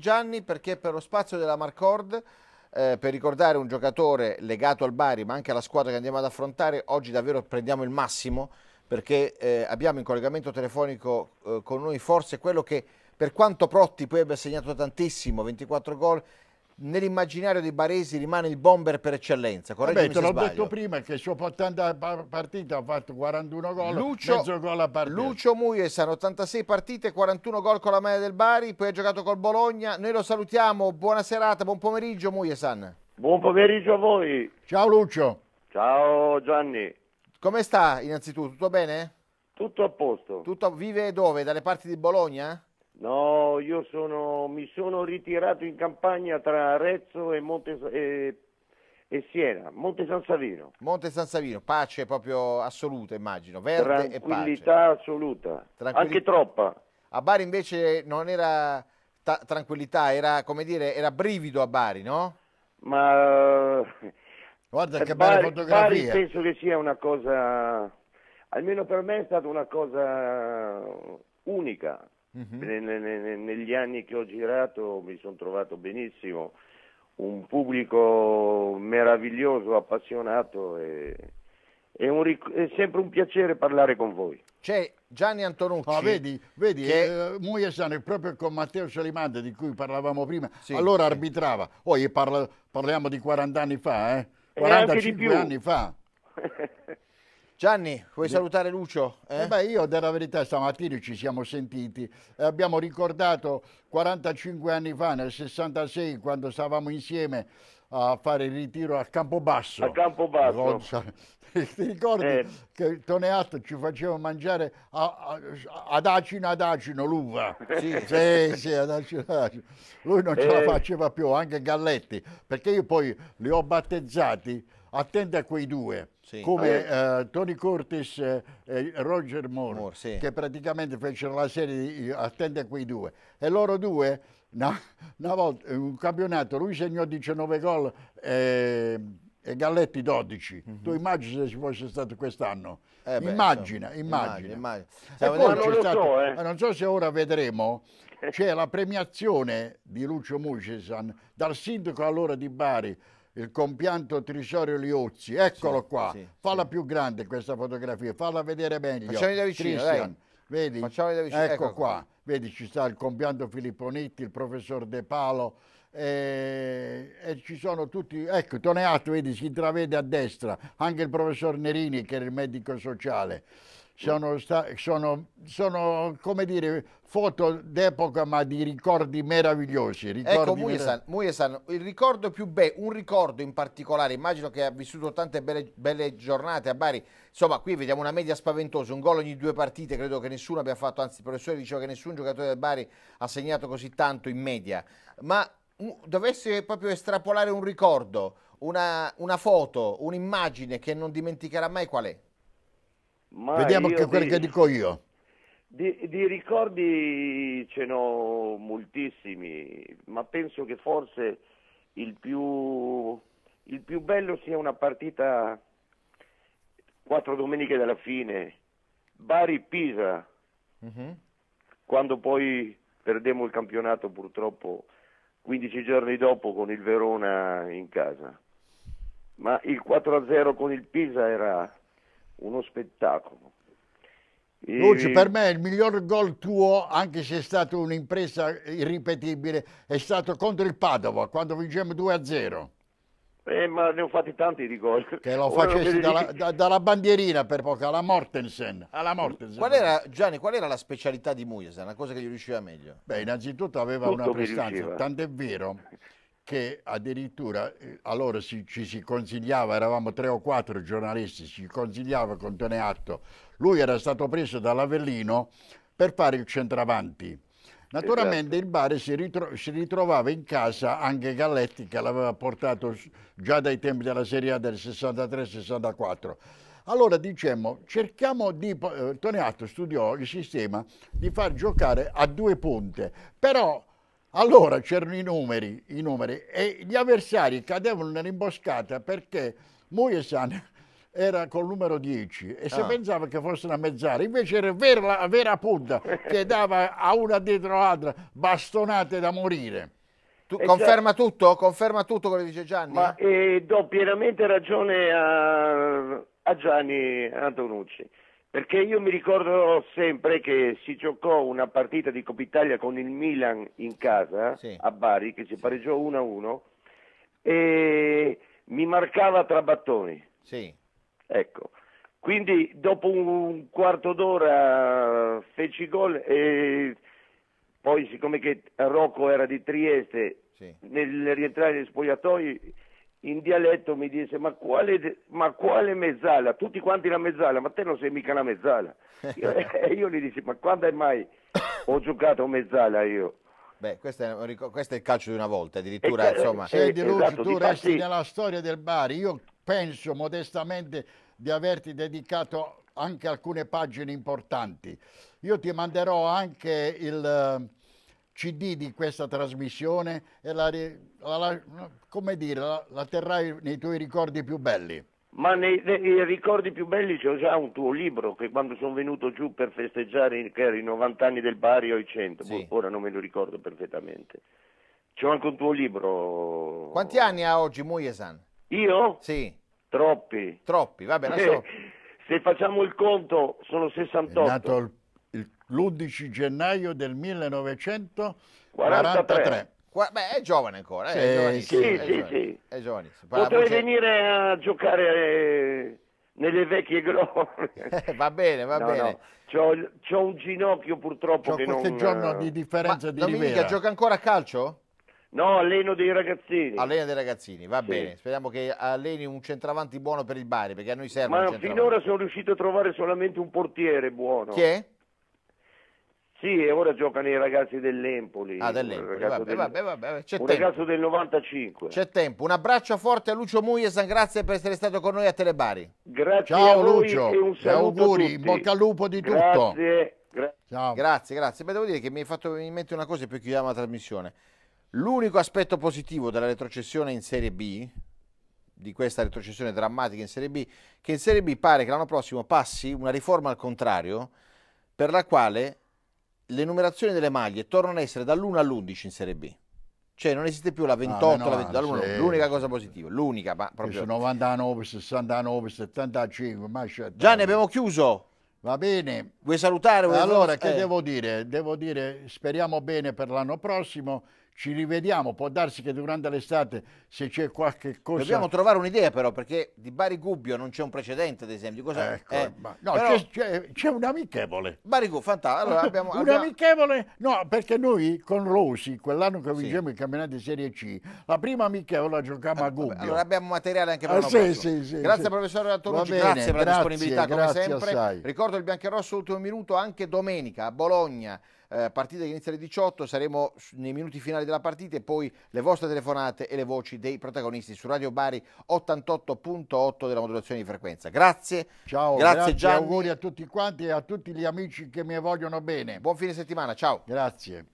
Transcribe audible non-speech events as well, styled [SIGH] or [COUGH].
Gianni perché per lo spazio della Marcord, eh, per ricordare un giocatore legato al Bari ma anche alla squadra che andiamo ad affrontare, oggi davvero prendiamo il massimo perché eh, abbiamo in collegamento telefonico eh, con noi forse quello che per quanto Protti poi abbia segnato tantissimo, 24 gol, nell'immaginario dei baresi rimane il bomber per eccellenza. Vabbè, te l'ho detto prima che su 80 partite ha fatto 41 gol, Lucio, mezzo gol a partita. Lucio Muiesan, 86 partite, 41 gol con la maglia del Bari, poi ha giocato col Bologna. Noi lo salutiamo, buona serata, buon pomeriggio Muiesan. Buon pomeriggio a voi. Ciao Lucio. Ciao Gianni. Come sta innanzitutto? Tutto bene? Tutto a posto. Tutto, vive dove? Dalle parti di Bologna? No, io sono, mi sono ritirato in campagna tra Arezzo e, Monte, e, e Siena, Monte San Savino. Monte San Savino, pace proprio assoluta immagino, verde e pace. Tranquillità assoluta, anche troppa. A Bari invece non era ta- tranquillità, era come dire, era brivido a Bari, no? Ma... Guarda eh, che bella fotografia. Bari penso che sia una cosa, almeno per me è stata una cosa unica Uh-huh. Ne, ne, ne, negli anni che ho girato mi sono trovato benissimo, un pubblico meraviglioso, appassionato e, è, un, è, sempre un piacere parlare con voi. C'è Gianni Antonucci. Oh, vedi, vedi che... eh, Muiesane, proprio con Matteo Salimante di cui parlavamo prima, sì, allora sì. arbitrava. Poi parla, parliamo di 40 eh? anni fa, eh? 45 anni fa. Gianni, vuoi De... salutare Lucio? Eh? Eh beh, io della verità stamattina ci siamo sentiti e eh, abbiamo ricordato 45 anni fa, nel 66, quando stavamo insieme a fare il ritiro a Campobasso. A Campobasso. [LAUGHS] Ti ricordi eh. che Toneatto ci faceva mangiare a, a, ad acino ad acino l'uva? Sì, [LAUGHS] sì, sì ad acino ad acino. Lui non ce la eh. faceva più, anche Galletti, perché io poi li ho battezzati attende a quei due, sì. come eh, Tony Curtis e Roger Moore, Moore sì. che praticamente fecero la serie di attende a quei due. E loro due, no, una volta, un campionato, lui segnò 19 gol eh, e Galletti 12. Mm -hmm. Tu immagini se ci fosse stato quest'anno. Eh beh, immagina, immagina. immagina, immagina. non, stato, so, eh. eh. non so se ora vedremo, eh. c'è la premiazione di Lucio Mucesan dal sindaco allora di Bari il compianto Trisciorio Liozzi, eccolo sì, qua, sì, falla sì. più grande questa fotografia, falla vedere meglio. Facciamo da vicino, Christian, vedi? da vicino, ecco, ecco qua. qua. vedi ci sta il compianto Filippo Nitti, il professor De Palo, e, e ci sono tutti, ecco Toneato, vedi, si intravede a destra, anche il professor Nerini che era il medico sociale sono, sono, sono, come dire, foto d'epoca ma di ricordi meravigliosi. Ricordi ecco, Muesan, Muesan, il ricordo più bello, un ricordo in particolare, immagino che ha vissuto tante belle, belle, giornate a Bari, insomma qui vediamo una media spaventosa, un gol ogni due partite, credo che nessuno abbia fatto, anzi il professore diceva che nessun giocatore del Bari ha segnato così tanto in media, ma dovesse proprio estrapolare un ricordo, una, una foto, un'immagine che non dimenticherà mai qual è? Ma Vediamo che quel che dico io. Di, di ricordi ce n'ho moltissimi, ma penso che forse il più, il più bello sia una partita quattro domeniche dalla fine, Bari-Pisa, uh-huh. quando poi perdemmo il campionato purtroppo 15 giorni dopo con il Verona in casa. Ma il 4-0 con il Pisa era uno spettacolo. E... Lucio, per me il miglior gol tuo, anche se è stata un'impresa irripetibile, è stato contro il Padova, quando vincemmo 2-0. Eh, ma ne ho fatti tanti di gol. Che lo facessi lo dalla, da, dalla, bandierina per poco, alla Mortensen. Alla Mortensen. Qual era, Gianni, qual era la specialità di Muiesa? Una cosa che gli riusciva meglio? Beh, innanzitutto aveva Tutto una prestanza, tant'è vero che addirittura eh, allora si, ci si consigliava, eravamo tre o quattro giornalisti, ci consigliava con Toneatto, lui era stato preso dall'Avellino per fare il centravanti. Naturalmente esatto. il Bari si, ritro si, ritrovava in casa anche Galletti che l'aveva portato già dai tempi della Serie A del 63-64. Allora dicemmo, cerchiamo di, eh, Toneatto studiò il sistema di far giocare a due punte, però allora c'erano i numeri, i numeri e gli avversari cadevano nell'imboscata perché Moyesan era col numero 10 e se ah. pensava che fosse una mezz'aria invece era vera, vera punta che [LAUGHS] dava a una dietro l'altra bastonate da morire. Tu, conferma già... tutto? Conferma tutto quello che dice Gianni? Ma eh, do pienamente ragione a, a Gianni Antonucci. Perché io mi ricordo sempre che si giocò una partita di Coppa Italia con il Milan in casa sì. a Bari, che si pareggiò 1-1 e mi marcava Trabattoni. Sì. Ecco. Quindi dopo un quarto d'ora feci gol e poi siccome che Rocco era di Trieste, sì. nel rientrare negli spogliatoi in dialetto mi disse ma quale, ma quale, mezzala? Tutti quanti la mezzala, ma te non sei mica la mezzala. Io, [LAUGHS] e eh, io gli dissi ma quando è mai ho giocato mezzala io? Beh, questo è, questo è, il calcio di una volta, addirittura e, insomma... Cioè, Di Lucio, esatto, tu difatti... resti nella storia del Bari, io penso modestamente di averti dedicato anche alcune pagine importanti. Io ti manderò anche il CD di questa trasmissione e la, la, la come dire, la, la, terrai nei tuoi ricordi più belli. Ma nei, nei ricordi più belli c'è già un tuo libro che quando sono venuto giù per festeggiare che ero i 90 anni del Bari o i 100, sì. Boh, ora non me lo ricordo perfettamente. C'è anche un tuo libro. Quanti anni ha oggi Muyesan? Io? Sì. Troppi. Troppi, vabbè, lasciamo. [LAUGHS] Se facciamo il conto sono 68. È nato il l'11 gennaio del 1943. Qua, beh, è giovane ancora, eh, sì, è giovanissimo. Sì, è sì, giovane, sì. È giovanissimo. Potrei Parla, venire a giocare eh, nelle vecchie [LAUGHS] glorie. Eh, va bene, va no, bene. No. C'ho, un ginocchio purtroppo c'ho che qualche giorno di eh, differenza Ma, di Domenica Rivera. gioca ancora a calcio? No, alleno dei ragazzini. Allena dei ragazzini, va sì. bene. Speriamo che alleni un centravanti buono per il Bari, perché a noi serve Ma finora sono riuscito a trovare solamente un portiere buono. Chi è? Sì, e ora giocano i ragazzi dell'Empoli. Ah, dell'Empoli, ragazzo vabbè, del... vabbè, vabbè, c'è un tempo. ragazzo del 95. C'è tempo. Un abbraccio forte a Lucio Muiesan, grazie per essere stato con noi a Telebari. Grazie Ciao Lucio, e un saluto auguri, bocca al lupo di grazie. tutto. Gra Ciao. Grazie, grazie. Beh, devo dire che mi hai fatto venire in mente una cosa e poi chiudiamo la trasmissione. L'unico aspetto positivo della retrocessione in Serie B, di questa retrocessione drammatica in Serie B, che in Serie B pare che l'anno prossimo passi una riforma al contrario, per la quale le numerazioni delle maglie tornano a essere dall'1 all'11 in Serie B. Cioè non esiste più la 28, no, la 20, sì. l'unica cosa positiva, l'unica, ma proprio... 99, 69, 75, ma c'è... Gianni, abbiamo chiuso. Va bene. Vuoi salutare? Vuoi allora, salutare? che eh. devo dire? Devo dire, speriamo bene per l'anno prossimo ci rivediamo, può darsi che durante l'estate se c'è qualche cosa... Dobbiamo trovare un'idea però, perché di Bari Gubbio non c'è un precedente, ad esempio. Cosa... Ecco, eh, ma... No, però... c'è, c'è, un amichevole. Bari Gubbio, fantastico. Allora, abbiamo, ah, abbiamo... Un amichevole, no, perché noi con Rosi, quell'anno che vincemmo sì. il campionato di Serie C, la prima amichevole la giocavamo ah, eh, a Gubbio. Allora abbiamo materiale anche per ah, sì, sì, sì, Grazie professore Torucci, bene, grazie per la disponibilità grazie, come sempre. Assai. Ricordo il Biancherosso ultimo minuto anche domenica a Bologna eh, partita che inizia alle 18, saremo nei minuti finali della partita e poi le vostre telefonate e le voci dei protagonisti su Radio Bari 88.8 della modulazione di frequenza. Grazie. Ciao, grazie, grazie auguri a tutti quanti e a tutti gli amici che mi vogliono bene. Buon fine settimana, ciao. Grazie.